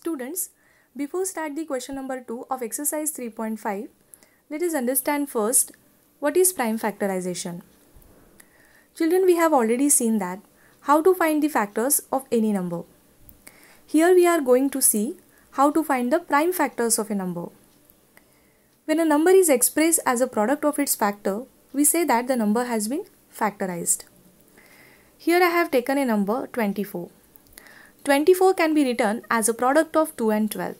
Students, before start the question number 2 of exercise 3.5, let us understand first what is prime factorization. Children, we have already seen that how to find the factors of any number. Here we are going to see how to find the prime factors of a number. When a number is expressed as a product of its factor, we say that the number has been factorized. Here I have taken a number 24. 24 can be written as a product of 2 and 12,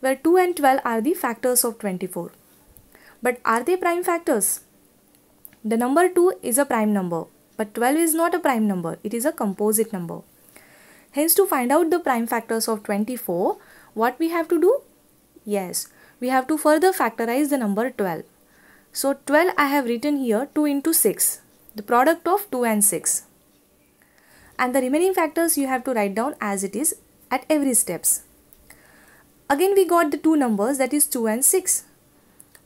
where 2 and 12 are the factors of 24. But are they prime factors? The number 2 is a prime number, but 12 is not a prime number, it is a composite number. Hence, to find out the prime factors of 24, what we have to do? Yes, we have to further factorize the number 12. So 12 I have written here 2 into 6, the product of 2 and 6 and the remaining factors you have to write down as it is at every steps. Again we got the two numbers that is 2 and 6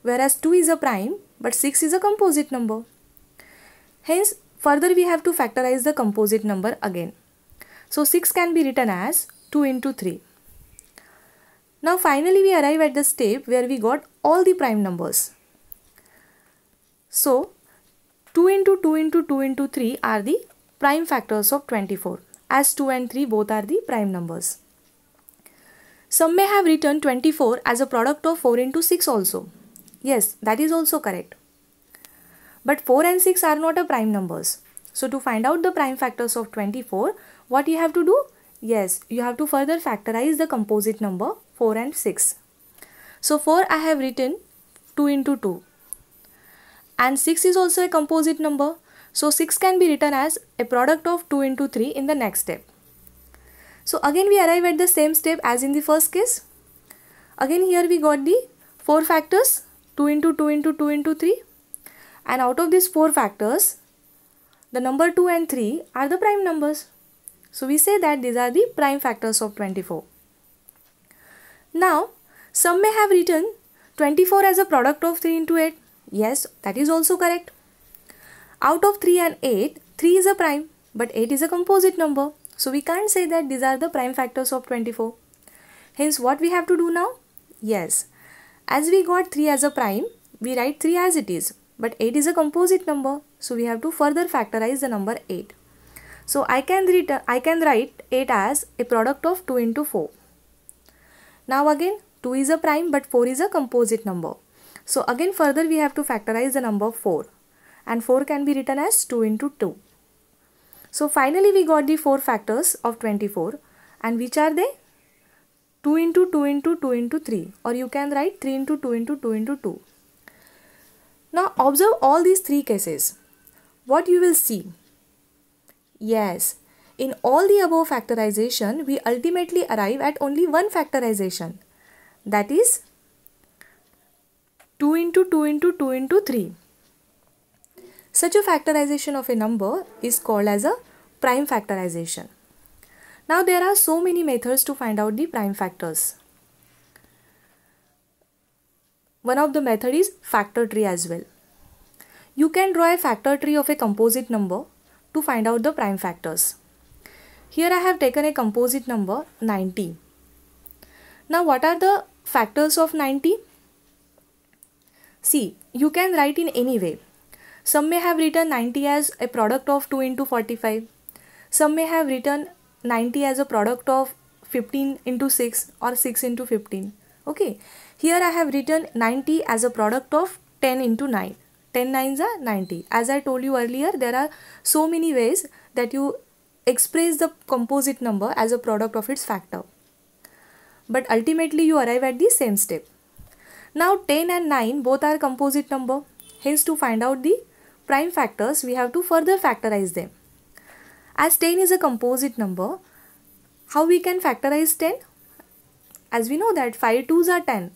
whereas 2 is a prime but 6 is a composite number. Hence further we have to factorize the composite number again. So 6 can be written as 2 into 3. Now finally we arrive at the step where we got all the prime numbers. So 2 into 2 into 2 into 3 are the prime factors of 24 as 2 and 3 both are the prime numbers. Some may have written 24 as a product of 4 into 6 also. Yes, that is also correct. But 4 and 6 are not a prime numbers. So to find out the prime factors of 24, what you have to do? Yes, you have to further factorize the composite number 4 and 6. So 4 I have written 2 into 2 and 6 is also a composite number so 6 can be written as a product of 2 into 3 in the next step. So again we arrive at the same step as in the first case. Again here we got the 4 factors 2 into 2 into 2 into 3 and out of these 4 factors the number 2 and 3 are the prime numbers. So we say that these are the prime factors of 24. Now some may have written 24 as a product of 3 into 8. Yes that is also correct. Out of 3 and 8, 3 is a prime but 8 is a composite number. So we can't say that these are the prime factors of 24. Hence what we have to do now? Yes. As we got 3 as a prime, we write 3 as it is. But 8 is a composite number. So we have to further factorize the number 8. So I can, I can write 8 as a product of 2 into 4. Now again 2 is a prime but 4 is a composite number. So again further we have to factorize the number 4 and 4 can be written as 2 into 2. So finally we got the 4 factors of 24 and which are they? 2 into 2 into 2 into 3 or you can write 3 into 2 into 2 into 2. Now observe all these 3 cases. What you will see? Yes, in all the above factorization we ultimately arrive at only one factorization that is 2 into 2 into 2 into 3 such a factorization of a number is called as a prime factorization. Now there are so many methods to find out the prime factors. One of the method is factor tree as well. You can draw a factor tree of a composite number to find out the prime factors. Here I have taken a composite number 90. Now what are the factors of 90? See, you can write in any way. Some may have written 90 as a product of 2 into 45. Some may have written 90 as a product of 15 into 6 or 6 into 15. Okay. Here I have written 90 as a product of 10 into 9. 10 nines are 90. As I told you earlier, there are so many ways that you express the composite number as a product of its factor. But ultimately you arrive at the same step. Now 10 and 9 both are composite number. Hence to find out the prime factors, we have to further factorize them. As 10 is a composite number, how we can factorize 10? As we know that 5 2s are 10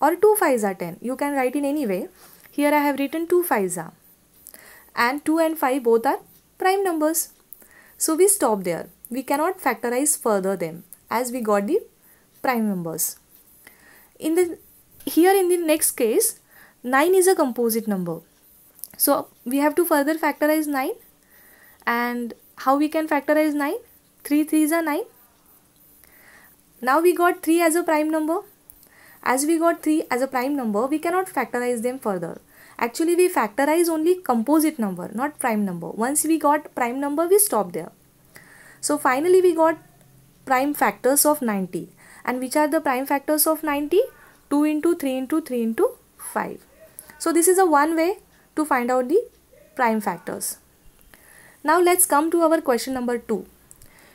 or 2 5s are 10. You can write in any way. Here I have written 2 5s are and 2 and 5 both are prime numbers. So we stop there. We cannot factorize further them as we got the prime numbers. In the here in the next case 9 is a composite number so we have to further factorize 9 and how we can factorize 9? 3 3s are 9. Now we got 3 as a prime number. As we got 3 as a prime number, we cannot factorize them further. Actually, we factorize only composite number, not prime number. Once we got prime number, we stop there. So finally, we got prime factors of 90. And which are the prime factors of 90? 2 into 3 into 3 into 5. So this is a one way to find out the prime factors. Now let's come to our question number 2.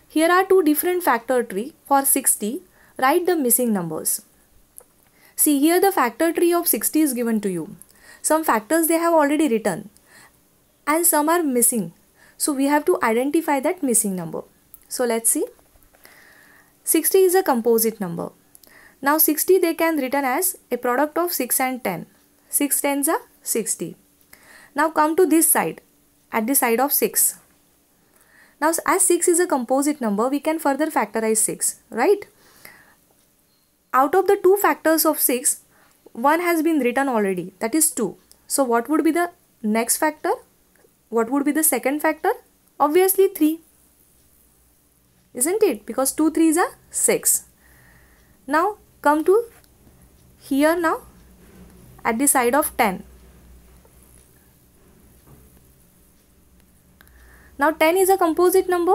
Here are two different factor tree for 60. Write the missing numbers. See here the factor tree of 60 is given to you. Some factors they have already written and some are missing. So we have to identify that missing number. So let's see. 60 is a composite number. Now 60 they can written as a product of 6 and 10. 6 tens are 60. Now come to this side, at the side of 6. Now as 6 is a composite number, we can further factorize 6, right? Out of the two factors of 6, one has been written already, that is 2. So what would be the next factor? What would be the second factor? Obviously 3, isn't it? Because 2 3s are 6. Now come to here now at the side of 10 Now 10 is a composite number.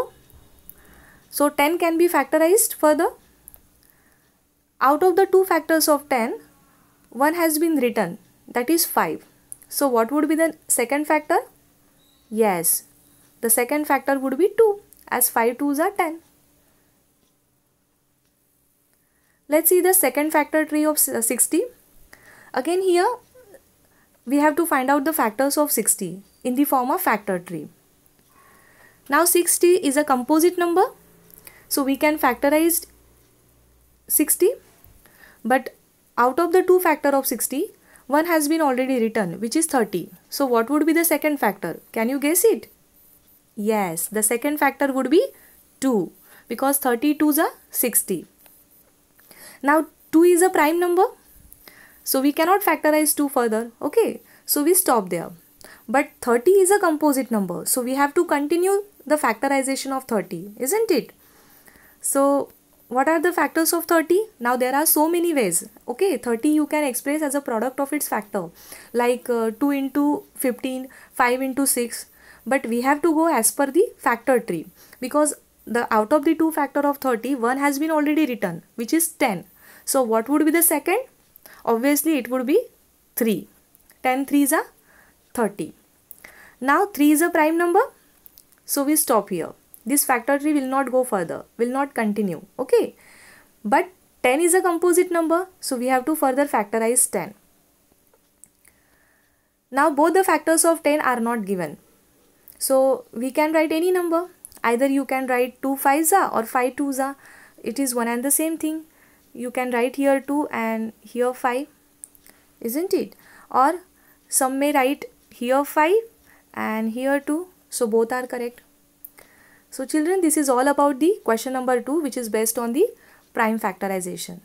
So 10 can be factorized further. Out of the two factors of 10, one has been written that is 5. So what would be the second factor? Yes, the second factor would be 2 as 5 2s are 10. Let's see the second factor tree of 60. Again here we have to find out the factors of 60 in the form of factor tree. Now 60 is a composite number. So we can factorize 60. But out of the two factor of 60, one has been already written which is 30. So what would be the second factor? Can you guess it? Yes, the second factor would be 2 because 32 is a 60. Now 2 is a prime number. So we cannot factorize 2 further. Okay, so we stop there. But 30 is a composite number. So we have to continue the factorization of 30, isn't it? So, what are the factors of 30? Now, there are so many ways. Okay, 30 you can express as a product of its factor, like uh, 2 into 15, 5 into 6. But we have to go as per the factor tree because the out of the two factor of 30, one has been already written, which is 10. So, what would be the second? Obviously, it would be 3. 10 is are 30. Now, 3 is a prime number so we stop here. This factor tree will not go further, will not continue. Okay. But 10 is a composite number. So we have to further factorize 10. Now both the factors of 10 are not given. So we can write any number. Either you can write 2 5s are or 5 2s are. It is one and the same thing. You can write here 2 and here 5. Isn't it? Or some may write here 5 and here 2 so both are correct. So children, this is all about the question number 2 which is based on the prime factorization.